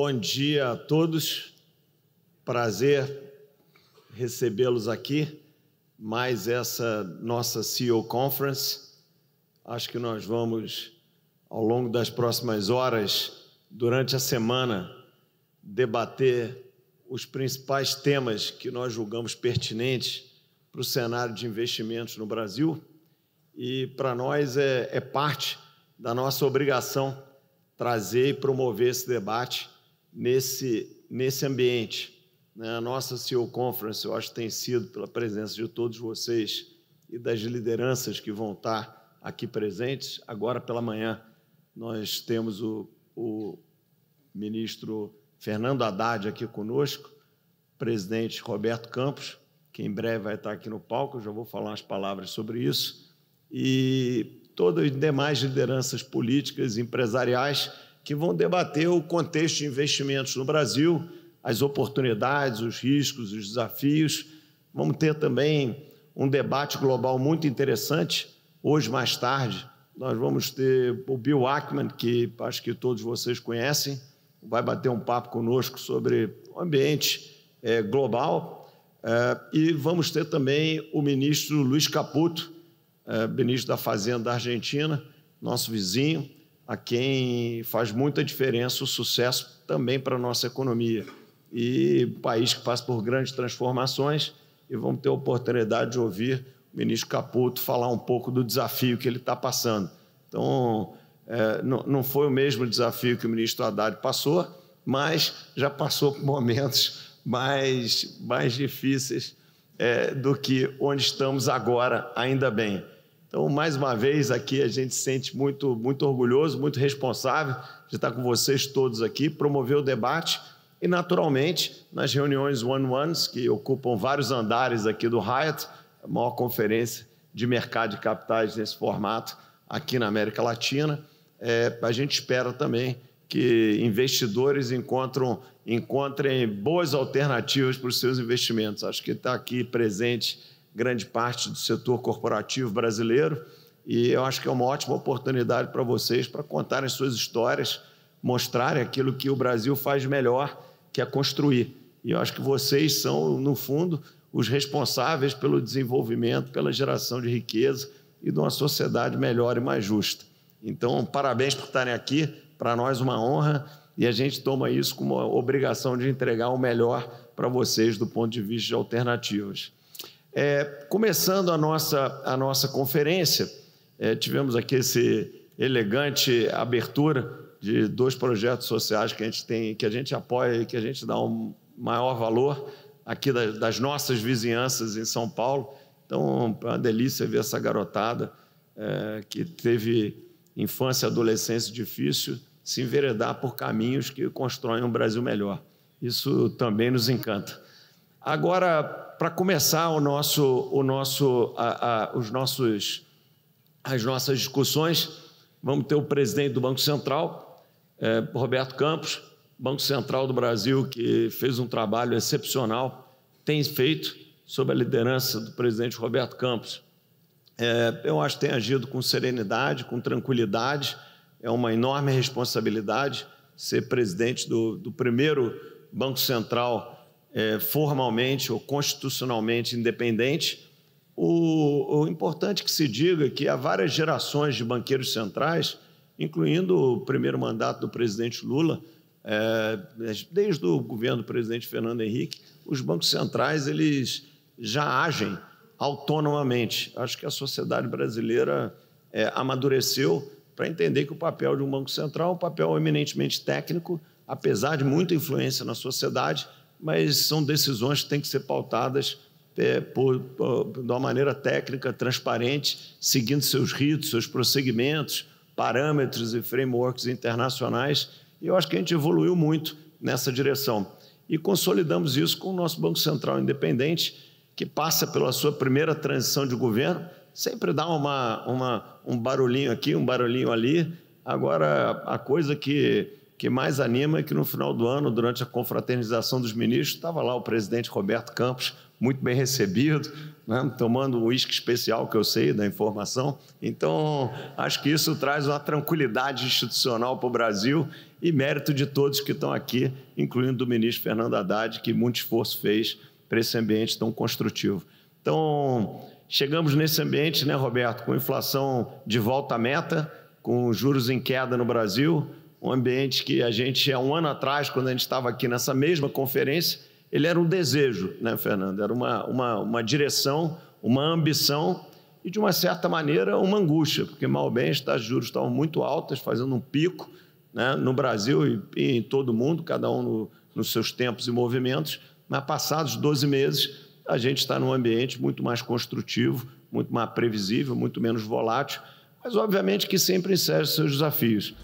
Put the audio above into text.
Bom dia a todos. Prazer recebê-los aqui. Mais essa nossa CEO Conference. Acho que nós vamos, ao longo das próximas horas, durante a semana, debater os principais temas que nós julgamos pertinentes para o cenário de investimentos no Brasil. E para nós é, é parte da nossa obrigação trazer e promover esse debate nesse, nesse ambiente. Né? A nossa CEO Conference, eu acho que tem sido, pela presença de todos vocês e das lideranças que vão estar aqui presentes, agora pela manhã nós temos o, o ministro Fernando Haddad aqui conosco, presidente Roberto Campos, que em breve vai estar aqui no palco, eu já vou falar umas palavras sobre isso, e todas as demais lideranças políticas, empresariais, que vão debater o contexto de investimentos no Brasil, as oportunidades, os riscos, os desafios. Vamos ter também um debate global muito interessante. Hoje, mais tarde, nós vamos ter o Bill Ackman, que acho que todos vocês conhecem, vai bater um papo conosco sobre o ambiente é, global. É, e vamos ter também o ministro Luiz Caputo, é, ministro da Fazenda da Argentina, nosso vizinho, a quem faz muita diferença o sucesso também para a nossa economia. E país que passa por grandes transformações, e vamos ter a oportunidade de ouvir o ministro Caputo falar um pouco do desafio que ele está passando. Então, é, não, não foi o mesmo desafio que o ministro Haddad passou, mas já passou por momentos mais, mais difíceis é, do que onde estamos agora, ainda bem. Então, mais uma vez aqui, a gente se sente muito, muito orgulhoso, muito responsável de estar com vocês todos aqui, promover o debate e, naturalmente, nas reuniões one-ones, que ocupam vários andares aqui do Hyatt, a maior conferência de mercado de capitais nesse formato aqui na América Latina. É, a gente espera também que investidores encontram, encontrem boas alternativas para os seus investimentos. Acho que está aqui presente grande parte do setor corporativo brasileiro. E eu acho que é uma ótima oportunidade para vocês para contarem suas histórias, mostrarem aquilo que o Brasil faz melhor, que é construir. E eu acho que vocês são, no fundo, os responsáveis pelo desenvolvimento, pela geração de riqueza e de uma sociedade melhor e mais justa. Então, parabéns por estarem aqui. Para nós, uma honra. E a gente toma isso como obrigação de entregar o melhor para vocês do ponto de vista de alternativas. É, começando a nossa, a nossa conferência, é, tivemos aqui esse elegante abertura de dois projetos sociais que a gente tem, que a gente apoia e que a gente dá um maior valor aqui das, das nossas vizinhanças em São Paulo. Então, é uma delícia ver essa garotada é, que teve infância e adolescência difícil se enveredar por caminhos que constroem um Brasil melhor. Isso também nos encanta. Agora, para começar o nosso, o nosso, a, a, os nossos, as nossas discussões, vamos ter o presidente do Banco Central, é, Roberto Campos, Banco Central do Brasil, que fez um trabalho excepcional, tem feito, sob a liderança do presidente Roberto Campos. É, eu acho que tem agido com serenidade, com tranquilidade, é uma enorme responsabilidade ser presidente do, do primeiro Banco Central é, formalmente ou constitucionalmente independente, o, o importante que se diga é que há várias gerações de banqueiros centrais, incluindo o primeiro mandato do presidente Lula, é, desde o governo do presidente Fernando Henrique, os bancos centrais eles já agem autonomamente. Acho que a sociedade brasileira é, amadureceu para entender que o papel de um banco central é um papel eminentemente técnico, apesar de muita influência na sociedade, mas são decisões que têm que ser pautadas é, por, por, de uma maneira técnica, transparente, seguindo seus ritos, seus prosseguimentos, parâmetros e frameworks internacionais. E eu acho que a gente evoluiu muito nessa direção. E consolidamos isso com o nosso Banco Central Independente, que passa pela sua primeira transição de governo, sempre dá uma, uma, um barulhinho aqui, um barulhinho ali. Agora, a coisa que que mais anima é que no final do ano, durante a confraternização dos ministros, estava lá o presidente Roberto Campos, muito bem recebido, né, tomando um uísque especial, que eu sei da informação. Então, acho que isso traz uma tranquilidade institucional para o Brasil e mérito de todos que estão aqui, incluindo do ministro Fernando Haddad, que muito esforço fez para esse ambiente tão construtivo. Então, chegamos nesse ambiente, né, Roberto, com inflação de volta à meta, com juros em queda no Brasil, um ambiente que a gente, há um ano atrás, quando a gente estava aqui nessa mesma conferência, ele era um desejo, né, Fernando? Era uma, uma, uma direção, uma ambição e, de uma certa maneira, uma angústia, porque mal bem as taxas de juros estavam muito altas, fazendo um pico né, no Brasil e, e em todo o mundo, cada um no, nos seus tempos e movimentos, mas passados 12 meses a gente está num ambiente muito mais construtivo, muito mais previsível, muito menos volátil, mas obviamente que sempre encerra seus desafios.